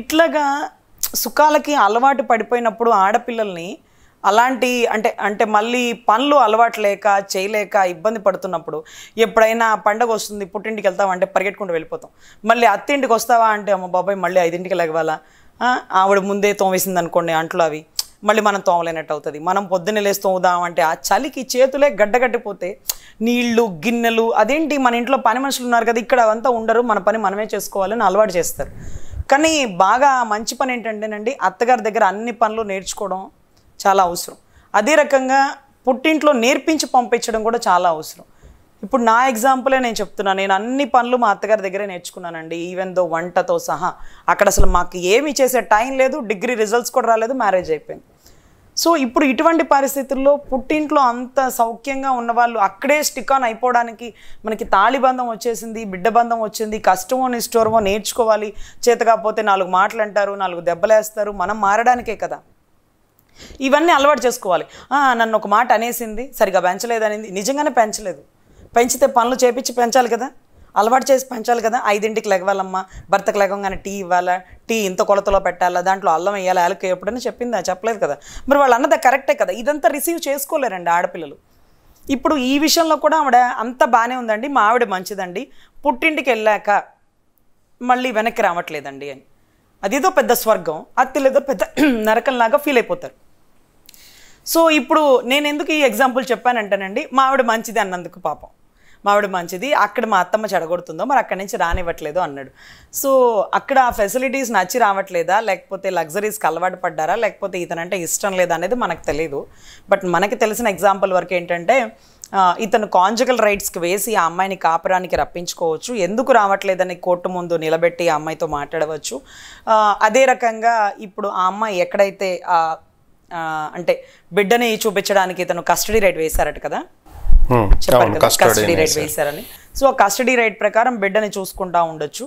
ఇట్లాగా సుఖాలకి అలవాటు పడిపోయినప్పుడు ఆడపిల్లల్ని అలాంటి అంటే అంటే మళ్ళీ పనులు అలవాటు లేక చేయలేక ఇబ్బంది పడుతున్నప్పుడు ఎప్పుడైనా పండగ వస్తుంది పుట్టింటికి వెళ్తావా అంటే పరిగెట్టుకుంటూ వెళ్ళిపోతాం మళ్ళీ అత్తింటికి వస్తావా అంటే అమ్మ బాబాయ్ మళ్ళీ ఐదింటికి లెగవాలా ఆవిడ ముందే తోమేసింది అనుకోండి అంట్లో అవి మళ్ళీ మనం తోమలేనట్టు అవుతుంది మనం పొద్దున్నే లేసి అంటే ఆ చలికి చేతులే గడ్డగట్టిపోతే నీళ్లు గిన్నెలు అదేంటి మన ఇంట్లో పని మనుషులు ఉన్నారు కదా ఇక్కడ అవంతా ఉండరు మన పని మనమే చేసుకోవాలని అలవాటు చేస్తారు కానీ బాగా మంచి పని ఏంటంటేనండి అత్తగారి దగ్గర అన్ని పనులు నేర్చుకోవడం చాలా అవసరం అదే రకంగా పుట్టింట్లో నేర్పించి పంపించడం కూడా చాలా అవసరం ఇప్పుడు నా ఎగ్జాంపులే నేను చెప్తున్నాను నేను అన్ని పనులు మా అత్తగారి దగ్గరే నేర్చుకున్నానండి ఈవెన్ దో వంటతో సహా అక్కడ అసలు మాకు ఏమి చేసే టైం లేదు డిగ్రీ రిజల్ట్స్ కూడా రాలేదు మ్యారేజ్ అయిపోయింది సో ఇప్పుడు ఇటువంటి పరిస్థితుల్లో పుట్టింట్లో అంత సౌఖ్యంగా ఉన్నవాళ్ళు అక్కడే స్టిక్ ఆన్ అయిపోవడానికి మనకి తాళి బంధం వచ్చేసింది బిడ్డ బంధం వచ్చింది కష్టమో నిష్ఠూరమో నేర్చుకోవాలి చేత కాకపోతే నాలుగు మాటలు అంటారు నాలుగు దెబ్బలేస్తారు మనం మారడానికే కదా ఇవన్నీ అలవాటు చేసుకోవాలి నన్ను ఒక మాట అనేసింది సరిగా పెంచలేదనింది నిజంగానే పెంచలేదు పెంచితే పనులు చేపించి పెంచాలి కదా అలవాటు చేసి పెంచాలి కదా ఐదింటికి లెగవాలమ్మా భర్తకు లెగంగానే టీ ఇవ్వాలా టీ ఇంత కొలతలో పెట్టాలా దాంట్లో అల్లం వేయాలా ఎలక ఎప్పుడైనా చెప్పిందా చెప్పలేదు కదా మరి వాళ్ళు అన్నది కరెక్టే కదా ఇదంతా రిసీవ్ చేసుకోలేరండి ఆడపిల్లలు ఇప్పుడు ఈ విషయంలో కూడా ఆవిడ అంత బాగానే ఉందండి మా ఆవిడ మంచిదండి పుట్టింటికి వెళ్ళాక మళ్ళీ వెనక్కి రావట్లేదండి అని అదేదో పెద్ద స్వర్గం అత్తిలేదో పెద్ద నరకంలాగా ఫీల్ అయిపోతారు సో ఇప్పుడు నేను ఎందుకు ఈ ఎగ్జాంపుల్ చెప్పానంటానండి మా ఆవిడ మంచిది అన్నందుకు పాపం మావిడ మంచిది అక్కడ మా అత్తమ్మ చెడగొడుతుందో మరి అక్కడి నుంచి రానివ్వట్లేదు అన్నాడు సో అక్కడ ఫెసిలిటీస్ నచ్చి రావట్లేదా లేకపోతే లగ్జరీస్కి అలవాటు పడ్డారా లేకపోతే ఇతనంటే ఇష్టం లేదా అనేది మనకు తెలియదు బట్ మనకి తెలిసిన ఎగ్జాంపుల్ వరకు ఏంటంటే ఇతను కాంజుగల్ రైట్స్కి వేసి ఆ అమ్మాయిని కాపురానికి రప్పించుకోవచ్చు ఎందుకు రావట్లేదని కోర్టు ముందు నిలబెట్టి ఆ అమ్మాయితో మాట్లాడవచ్చు అదే రకంగా ఇప్పుడు ఆ అమ్మాయి ఎక్కడైతే అంటే బిడ్డని చూపించడానికి ఇతను కస్టడీ రైట్ వేశారట కదా చెప్పారు కస్టడీ రైట్ వేశారని సో ఆ కస్టడీ రైట్ ప్రకారం బిడ్డని చూసుకుంటా ఉండొచ్చు